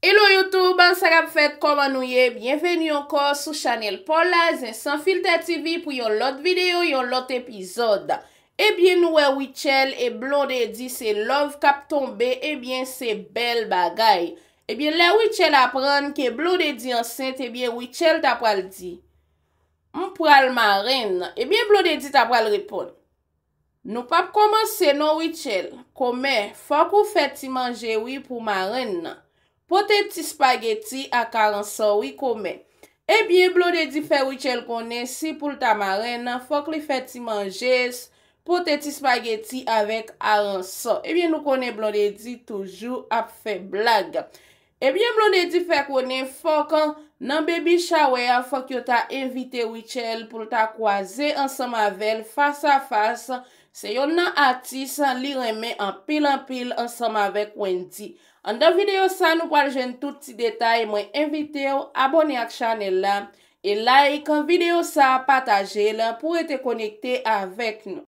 Hello Youtube, ansara pou fèk koman nou ye, bienveni ankor sou chanel Paula, zensan Filta TV pou yon lot videyo, yon lot epizod. Ebyen eh nou e wichel e blon de e di se love kap tombe, ebyen eh se bel bagay. Ebyen eh le wichel apren, ke blon de di ansen, tebyen wichel ta pal di. Mwen pral ma ren, non. ebyen eh blon de di tap pral ripon. Nou pap komanse nou wichel, non, kome, fok ou fet ti manje wii pou ma ren, non. poteti spageti ak aransan wii kome. Ebyen eh blon de di fe wichel konen si pou ta ma ren, fok li fet ti manje poteti spageti avèk aransan. Ebyen eh nou konen blon de di toujou ap fe blag. Ebyen mlo ne di fèk wè ne fòk nan bebi chawè fòk yo ta envite wè chèl pou ta kwa zè ansèm avèl fàs a fàs se yo nan atis li remè anpil anpil ansèm avèk wèndi. An dan videyo sa nou kwa jèn touti detay mwen envite yo abone ak chanel la e like videyo sa patajèl pou ete konekte avèk nou.